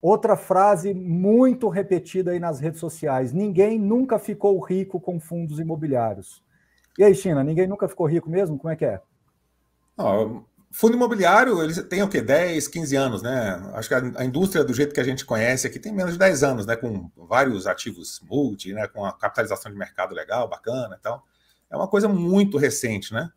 Outra frase muito repetida aí nas redes sociais: ninguém nunca ficou rico com fundos imobiliários. E aí, China, ninguém nunca ficou rico mesmo? Como é que é? fundo imobiliário, ele tem o quê? 10, 15 anos, né? Acho que a, a, indústria, do jeito que a gente conhece aqui, tem menos de 10 anos, né? Com vários ativos multi, né? Com a capitalização de mercado legal, bacana e tal. É uma coisa muito recente, né?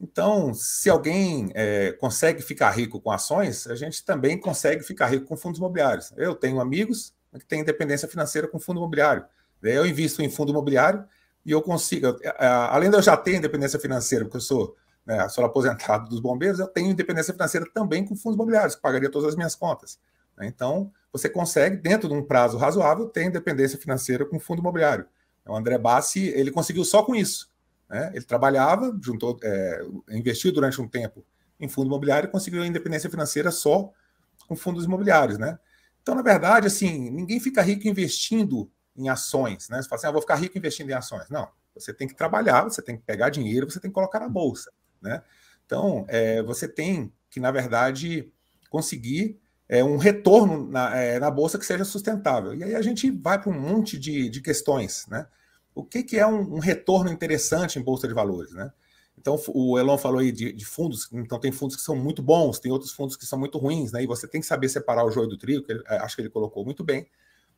Então, se alguém é, consegue ficar rico com ações, a gente também consegue ficar rico com fundos imobiliários. Eu tenho amigos que têm independência financeira com fundo imobiliário. Eu invisto em fundo imobiliário e eu consigo. Eh, eh, além de eu já ter independência financeira, porque eu sou, né, sou aposentado dos bombeiros, eu tenho independência financeira também com fundos imobiliários, que pagaria todas as minhas contas. Né. Então, você consegue, dentro de um prazo razoável, ter independência financeira com fundo imobiliário. O André Bassi, ele conseguiu só com isso. Né? Ele trabalhava, juntou, é, investiu durante um tempo em fundo imobiliário e conseguiu a independência financeira só com fundos imobiliários. Né? Então, na verdade, assim, ninguém fica rico investindo em ações. Né? Você fala assim, ah, vou ficar rico investindo em ações. Não, você tem que trabalhar, você tem que pegar dinheiro, você tem que colocar na bolsa. Né? Então, é, você tem que, na verdade, conseguir é, um retorno na, é, na bolsa que seja sustentável. E aí a gente vai para um monte de, de questões, né? o que, que é um, um, retorno interessante em Bolsa de Valores, né? Então, o Elon falou aí de, de, fundos, então tem fundos que são muito bons, tem outros fundos que são muito ruins, né? E você tem que saber separar o joio do trigo, que ele, é, acho que ele colocou muito bem,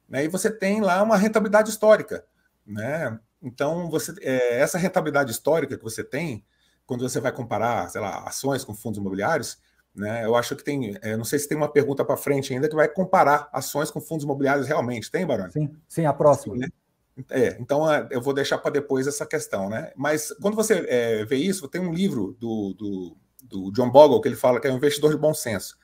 né? E você tem lá uma rentabilidade histórica, né? Então, você, é, essa rentabilidade histórica que você tem, quando você vai comparar, sei lá, ações com fundos imobiliários, né? Eu acho que tem, é, não sei se tem uma pergunta para frente ainda que vai comparar ações com fundos imobiliários realmente, tem, Barone? Sim, sim, a próxima. Né? É, então ah, eu vou deixar para depois essa questão, né? Mas quando você é, vê isso, tem um livro do, do, do, John Bogle que ele fala que é um investidor de bom senso.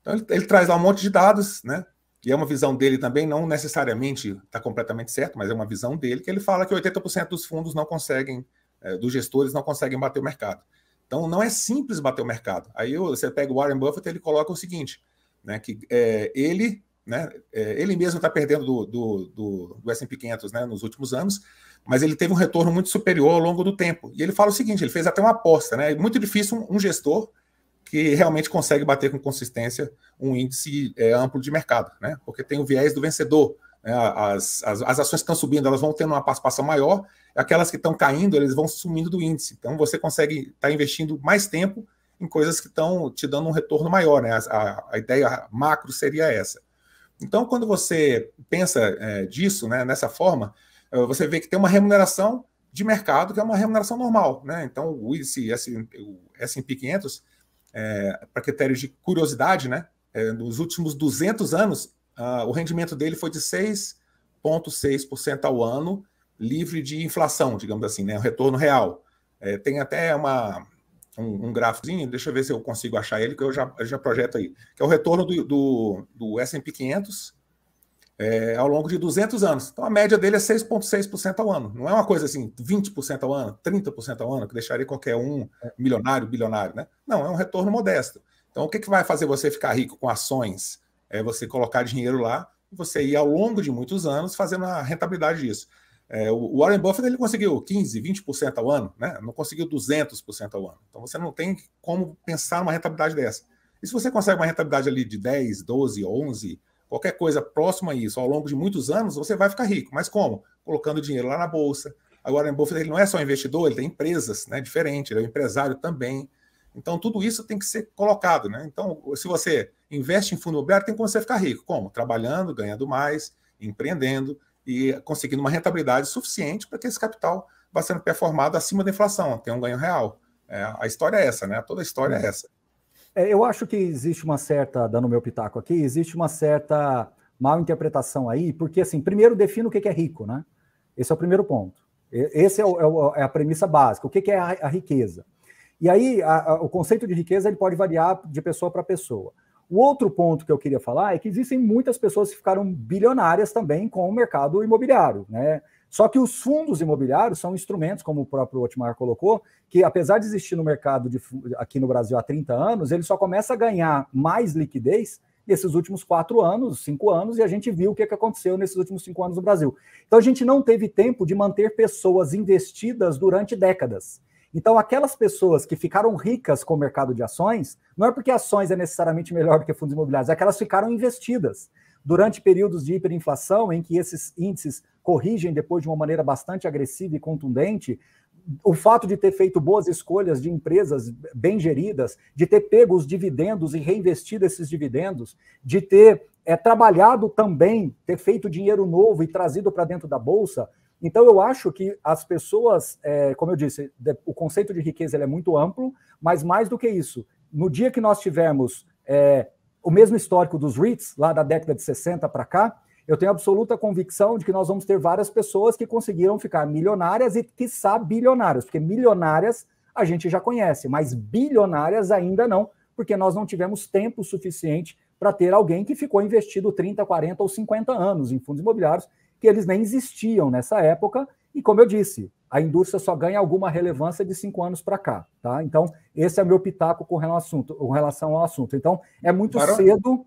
Então ele, ele traz lá um monte de dados, né? E é uma visão dele também, não necessariamente está completamente certo, mas é uma visão dele, que ele fala que 80% dos fundos não conseguem, é, dos gestores não conseguem bater o mercado. Então não é simples bater o mercado. Aí você pega o Warren Buffett ele coloca o seguinte, né? Que é, ele né? É, ele mesmo está perdendo do, do, do, do S&P 500 né, nos últimos anos, mas ele teve um retorno muito superior ao longo do tempo. E ele fala o seguinte, ele fez até uma aposta, né? É muito difícil um, um gestor que realmente consegue bater com consistência um índice é, amplo de mercado, né? Porque tem o viés do vencedor. Né? As, as, as ações que estão subindo, elas vão tendo uma participação maior, aquelas que estão caindo, eles vão sumindo do índice. Então você consegue estar tá investindo mais tempo em coisas que estão te dando um retorno maior, né? A, a, a ideia macro seria essa. Então, quando você pensa é, disso, né, nessa forma, é, você vê que tem uma remuneração de mercado que é uma remuneração normal. Né? Então, o índice S&P 500, é, para critério de curiosidade, né, é, nos últimos 200 anos, uh, o rendimento dele foi de 6,6% ao ano, livre de inflação, digamos assim, né, retorno real. É, tem até uma, um, um gráficozinho, deixa eu ver se eu consigo achar ele, que eu já, eu já projeto aí, que é o retorno do, do, do S&P 500 é, ao longo de 200 anos. Então, a média dele é 6,6% ao ano. Não é uma coisa assim, 20% ao ano, 30% ao ano, que deixaria qualquer um milionário, bilionário, né? Não, é um retorno modesto. Então, o que, que vai fazer você ficar rico com ações? É você colocar dinheiro lá você ir ao longo de muitos anos fazendo a rentabilidade disso. É, o Warren Buffett ele conseguiu 15, 20% ao ano, né? não conseguiu 200% ao ano. Então você não tem como pensar uma rentabilidade dessa. E se você consegue uma rentabilidade ali de 10, 12, 11, qualquer coisa próxima a isso, ao longo de muitos anos, você vai ficar rico. Mas como? Colocando dinheiro lá na bolsa. Agora, Warren Buffett ele não é só investidor, ele tem empresas né, diferente, ele é um empresário também. Então, tudo isso tem que ser colocado. Né? Então, se você investe em fundo imobiliário, tem como você ficar rico. Como? Trabalhando, ganhando mais, empreendendo e conseguindo uma rentabilidade suficiente para que esse capital vá sendo performado acima da inflação, tem um ganho real. É, a história é essa, né? Toda a história é uhum. essa. É, eu acho que existe uma certa, dando meu pitaco aqui, existe uma certa mal interpretação aí, porque assim, primeiro defino o que é rico, né? Esse é o primeiro ponto. Esse é, é, o, é a premissa básica. O que é a, a riqueza? E aí, a, a, o conceito de riqueza ele pode variar de pessoa para pessoa. O outro ponto que eu queria falar é que existem muitas pessoas que ficaram bilionárias também com o mercado imobiliário, né? Só que os fundos imobiliários são instrumentos, como o próprio Otmar colocou, que apesar de existir no mercado de, aqui no Brasil há 30 anos, ele só começa a ganhar mais liquidez nesses últimos quatro anos, cinco anos, e a gente viu o que, que aconteceu nesses últimos cinco anos no Brasil. Então a gente não teve tempo de manter pessoas investidas durante décadas. Então, aquelas pessoas que ficaram ricas com o mercado de ações, não é porque ações é necessariamente melhor do que fundos imobiliários, é que elas ficaram investidas durante períodos de hiperinflação, em que esses índices corrigem depois de uma maneira bastante agressiva e contundente, o fato de ter feito boas escolhas de empresas bem geridas, de ter pego os dividendos e reinvestido esses dividendos, de ter é, trabalhado também, ter feito dinheiro novo e trazido para dentro da bolsa, então, eu acho que as pessoas, é, como eu disse, o conceito de riqueza é muito amplo, mas mais do que isso, no dia que nós tivermos é, o mesmo histórico dos REITs, lá da década de 60 para cá, eu tenho absoluta convicção de que nós vamos ter várias pessoas que conseguiram ficar milionárias e, quiçá, bilionárias, porque milionárias a gente já conhece, mas bilionárias ainda não, porque nós não tivemos tempo suficiente para ter alguém que ficou investido 30, 40 ou 50 anos em fundos imobiliários que eles nem existiam nessa época, e como eu disse, a indústria só ganha alguma relevância de cinco anos para cá, tá? Então, esse é o meu pitaco com relação ao assunto. Com relação ao assunto. Então, é muito Barão. cedo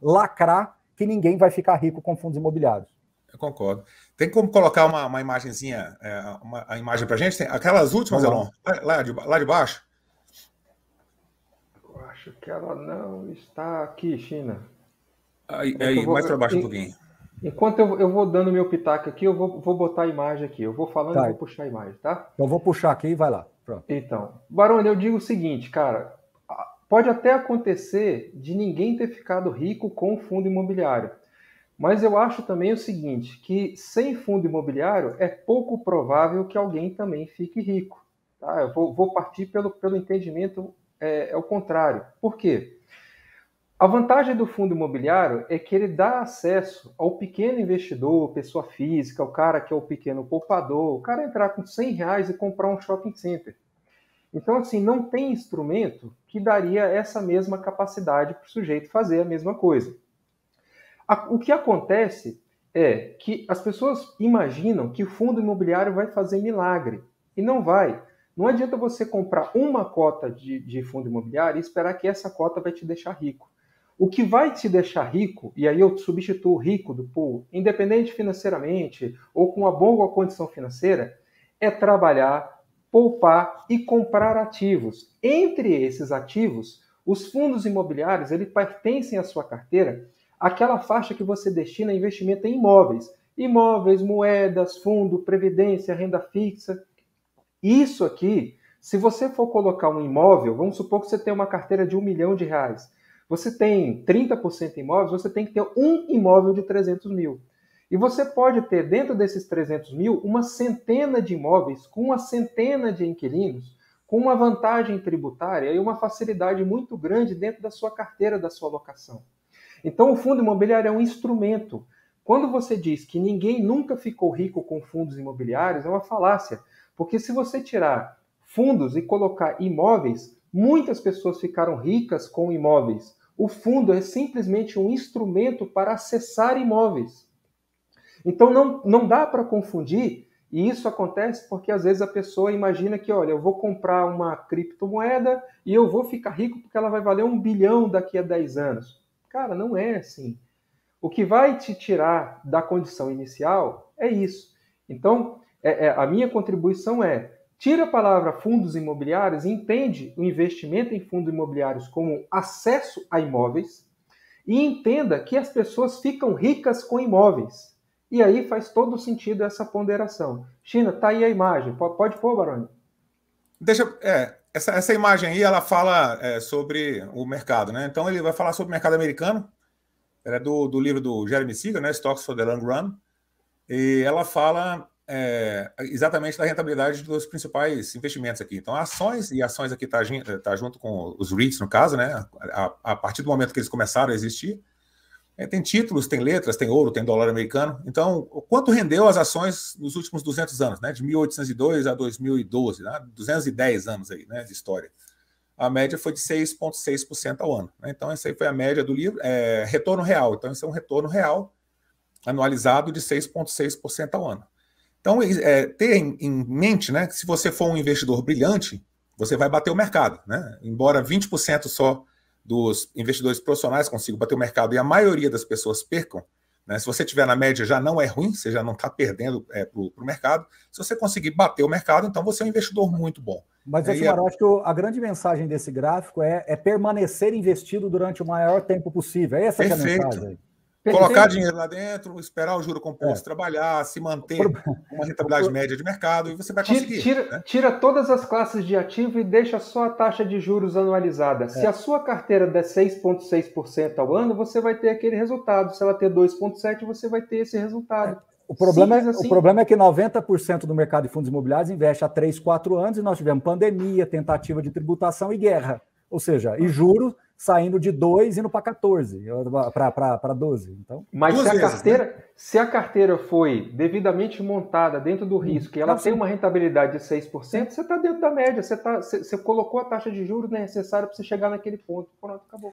lacrar que ninguém vai ficar rico com fundos imobiliários. Eu concordo. Tem como colocar uma, uma imagenzinha, é, uma, a imagem para gente? Tem aquelas últimas, Elon, lá, lá, de, lá de baixo? Eu acho que ela não está aqui, China. Aí, é aí mais para baixo e... um pouquinho. Enquanto eu, eu vou dando meu pitaco aqui, eu vou, vou botar a imagem aqui. Eu vou falando tá. e vou puxar a imagem, tá? Então vou puxar aqui e vai lá. Pronto. Então, Barone, eu digo o seguinte, cara. Pode até acontecer de ninguém ter ficado rico com fundo imobiliário. Mas eu acho também o seguinte, que sem fundo imobiliário é pouco provável que alguém também fique rico. Tá? Eu vou, vou partir pelo, pelo entendimento é, é o contrário. Por quê? A vantagem do fundo imobiliário é que ele dá acesso ao pequeno investidor, pessoa física, o cara que é o pequeno poupador, o cara entrar com 100 reais e comprar um shopping center. Então, assim, não tem instrumento que daria essa mesma capacidade para o sujeito fazer a mesma coisa. O que acontece é que as pessoas imaginam que o fundo imobiliário vai fazer milagre e não vai. Não adianta você comprar uma cota de, de fundo imobiliário e esperar que essa cota vai te deixar rico. O que vai te deixar rico, e aí eu substituo rico do pool, independente financeiramente ou com uma boa condição financeira, é trabalhar, poupar e comprar ativos. Entre esses ativos, os fundos imobiliários ele pertencem à sua carteira aquela faixa que você destina a investimento em imóveis. Imóveis, moedas, fundo, previdência, renda fixa. Isso aqui, se você for colocar um imóvel, vamos supor que você tem uma carteira de um milhão de reais você tem 30% imóveis, você tem que ter um imóvel de 300 mil. E você pode ter, dentro desses 300 mil, uma centena de imóveis com uma centena de inquilinos, com uma vantagem tributária e uma facilidade muito grande dentro da sua carteira, da sua locação. Então, o fundo imobiliário é um instrumento. Quando você diz que ninguém nunca ficou rico com fundos imobiliários, é uma falácia. Porque se você tirar fundos e colocar imóveis, muitas pessoas ficaram ricas com imóveis. O fundo é simplesmente um instrumento para acessar imóveis. Então não, não dá para confundir, e isso acontece porque às vezes a pessoa imagina que, olha, eu vou comprar uma criptomoeda e eu vou ficar rico porque ela vai valer um bilhão daqui a 10 anos. Cara, não é assim. O que vai te tirar da condição inicial é isso. Então, é, é, a minha contribuição é tira a palavra fundos imobiliários e entende o investimento em fundos imobiliários como acesso a imóveis e entenda que as pessoas ficam ricas com imóveis. E aí faz todo sentido essa ponderação. China, tá aí a imagem. Pode, pode pôr, Baroni. Deixa. É, essa, essa imagem aí, ela fala é, sobre o mercado, né? Então ele vai falar sobre o mercado americano. Ela é do, do livro do Jeremy Siegel, né? Stocks for the Long Run. E ela fala é, exatamente da rentabilidade dos principais investimentos aqui. Então, ações, e ações aqui está tá junto com os REITs, no caso, né? A, a, partir do momento que eles começaram a existir, é, tem títulos, tem letras, tem ouro, tem dólar americano. Então, quanto rendeu as ações nos últimos 200 anos, né? De 1802 a 2012, né? 210 anos aí, né? De história. A média foi de 6,6% ao ano. Né? Então, essa aí foi a média do livro. É, retorno real. Então, esse é um retorno real anualizado de 6,6% ao ano. Então, é, é, ter em, em mente né, que se você for um investidor brilhante, você vai bater o mercado. Né? Embora 20% só dos investidores profissionais consigam bater o mercado e a maioria das pessoas percam, né? se você tiver na média já não é ruim, você já não está perdendo é, para o mercado. Se você conseguir bater o mercado, então você é um investidor muito bom. Mas, é, Edmar, é... acho que a grande mensagem desse gráfico é, é, permanecer investido durante o maior tempo possível. É essa Perfeito. que é a mensagem. Colocar dinheiro lá dentro, esperar o juro composto é. trabalhar, se manter uma rentabilidade média de mercado e você vai conseguir. Tira, né? tira, todas as classes de ativo e deixa só a taxa de juros anualizada. É. Se a sua carteira der 6,6% ao ano, você vai ter aquele resultado. Se ela ter 2,7%, você vai ter esse resultado. É. O problema, é, assim. o problema é que 90% do mercado de fundos imobiliários investe há 3, 4 anos e nós tivemos pandemia, tentativa de tributação e guerra. Ou seja, e ah. juros saindo de 2 indo para 14, para 12. Então, mas se a carteira, vezes, né? se a carteira foi devidamente montada dentro do hum. risco e ela tem uma rentabilidade de 6%, você está dentro da média, você, tá, você, você colocou a taxa de juros necessária para você chegar naquele ponto. Pronto, acabou.